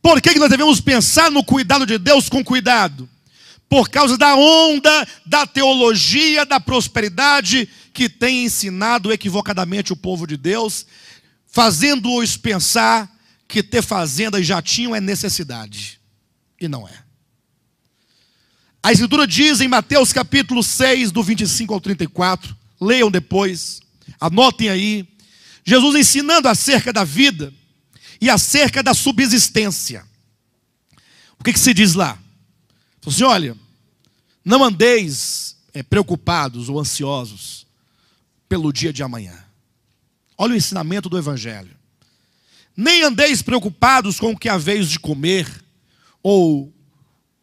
Por que nós devemos pensar no cuidado de Deus com cuidado? Por causa da onda da teologia da prosperidade que tem ensinado equivocadamente o povo de Deus, fazendo-os pensar que ter fazenda e jatinho é necessidade. E não é. A Escritura diz em Mateus capítulo 6, do 25 ao 34, leiam depois, anotem aí, Jesus ensinando acerca da vida e acerca da subsistência. O que, que se diz lá? Fala assim, olha, não andeis é, preocupados ou ansiosos pelo dia de amanhã. Olha o ensinamento do Evangelho. Nem andeis preocupados com o que haveis de comer ou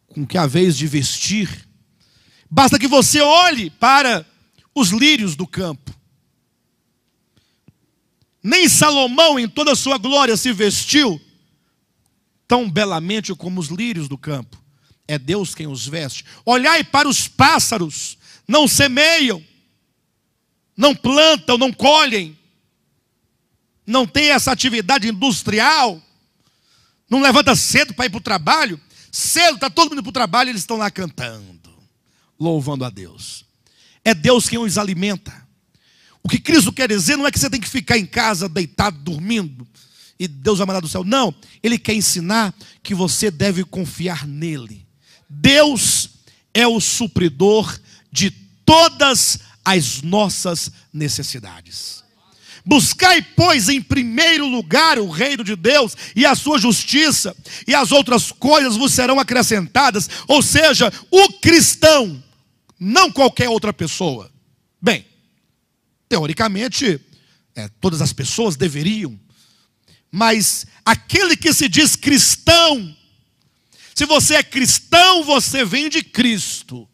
com o que haveis de vestir. Basta que você olhe para os lírios do campo nem Salomão, em toda a sua glória, se vestiu tão belamente como os lírios do campo. É Deus quem os veste. Olhai para os pássaros, não semeiam, não plantam, não colhem, não tem essa atividade industrial, não levanta cedo para ir para o trabalho. Cedo está todo mundo para o trabalho, eles estão lá cantando, louvando a Deus. É Deus quem os alimenta. O que Cristo quer dizer não é que você tem que ficar em casa, deitado, dormindo, e Deus vai do céu. Não, Ele quer ensinar que você deve confiar nele. Deus é o supridor de todas as nossas necessidades. Buscai, pois, em primeiro lugar o reino de Deus e a sua justiça, e as outras coisas vos serão acrescentadas. Ou seja, o cristão, não qualquer outra pessoa. Bem, Teoricamente, é, todas as pessoas deveriam, mas aquele que se diz cristão, se você é cristão, você vem de Cristo.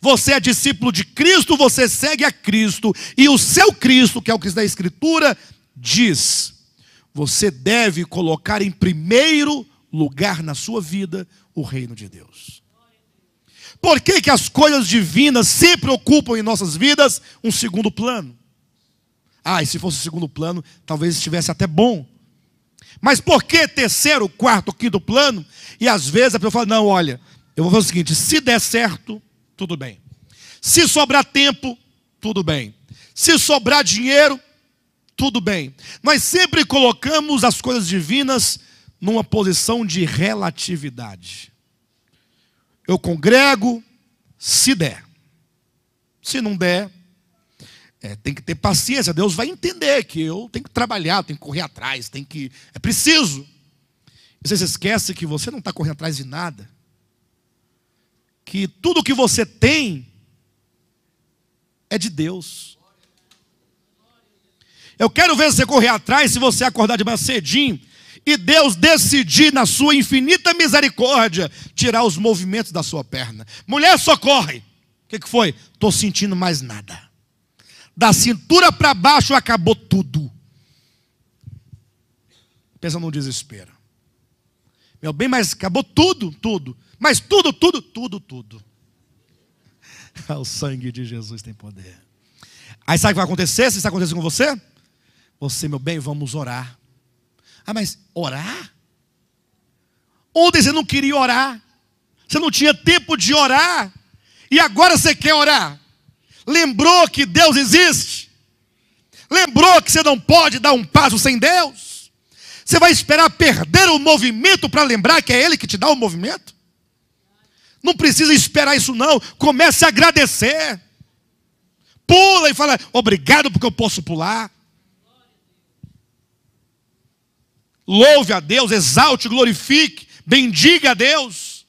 Você é discípulo de Cristo, você segue a Cristo, e o seu Cristo, que é o Cristo da Escritura, diz: você deve colocar em primeiro lugar na sua vida o reino de Deus. Por que, que as coisas divinas sempre ocupam em nossas vidas um segundo plano? Ah, e se fosse o segundo plano, talvez estivesse até bom. Mas por que terceiro, quarto, quinto plano? E às vezes a pessoa fala: não, olha, eu vou fazer o seguinte: se der certo, tudo bem. Se sobrar tempo, tudo bem. Se sobrar dinheiro, tudo bem. Nós sempre colocamos as coisas divinas numa posição de relatividade. Eu congrego se der. Se não der, é, tem que ter paciência, Deus vai entender que eu tenho que trabalhar, tenho que correr atrás, tem que. É preciso. você se esquece que você não está correndo atrás de nada. Que tudo que você tem é de Deus. Eu quero ver você correr atrás se você acordar de manhã cedinho e Deus decidir, na sua infinita misericórdia, tirar os movimentos da sua perna. Mulher, socorre! O que, que foi? Estou sentindo mais nada da cintura para baixo acabou tudo. Pensa no desespero. Meu bem, mas acabou tudo, tudo. Mas tudo, tudo, tudo, tudo. o sangue de Jesus tem poder. Aí sabe o que vai acontecer? Se isso acontecer com você? Você, meu bem, vamos orar. Ah, mas orar? Ontem você não queria orar. Você não tinha tempo de orar. E agora você quer orar. Lembrou que Deus existe? Lembrou que você não pode dar um passo sem Deus? Você vai esperar perder o movimento para lembrar que é Ele que te dá o movimento? Não precisa esperar isso, não. Comece a agradecer. Pula e fala: Obrigado porque eu posso pular. Louve a Deus, exalte, glorifique, bendiga a Deus.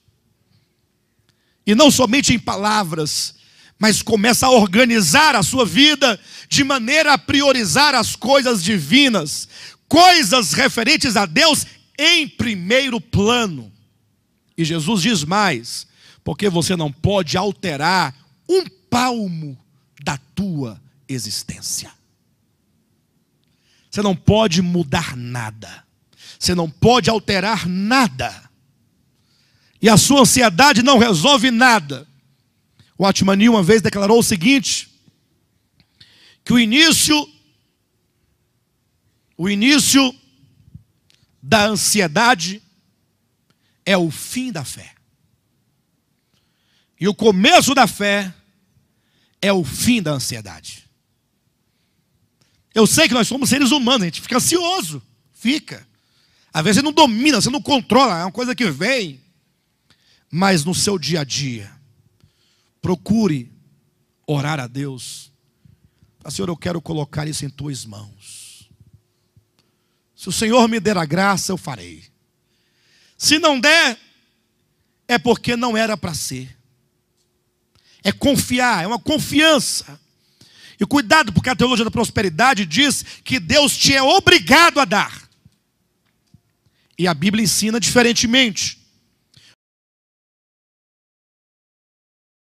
E não somente em palavras, mas começa a organizar a sua vida de maneira a priorizar as coisas divinas, coisas referentes a Deus em primeiro plano. E Jesus diz mais: porque você não pode alterar um palmo da tua existência. Você não pode mudar nada. Você não pode alterar nada. E a sua ansiedade não resolve nada. O Atmani uma vez declarou o seguinte: que o início, o início da ansiedade é o fim da fé. E o começo da fé é o fim da ansiedade. Eu sei que nós somos seres humanos, a gente fica ansioso, fica. Às vezes você não domina, você não controla, é uma coisa que vem. Mas no seu dia a dia, Procure orar a Deus. Ah, Senhor, eu quero colocar isso em tuas mãos. Se o Senhor me der a graça, eu farei. Se não der, é porque não era para ser. É confiar, é uma confiança. E cuidado, porque a teologia da prosperidade diz que Deus te é obrigado a dar. E a Bíblia ensina diferentemente.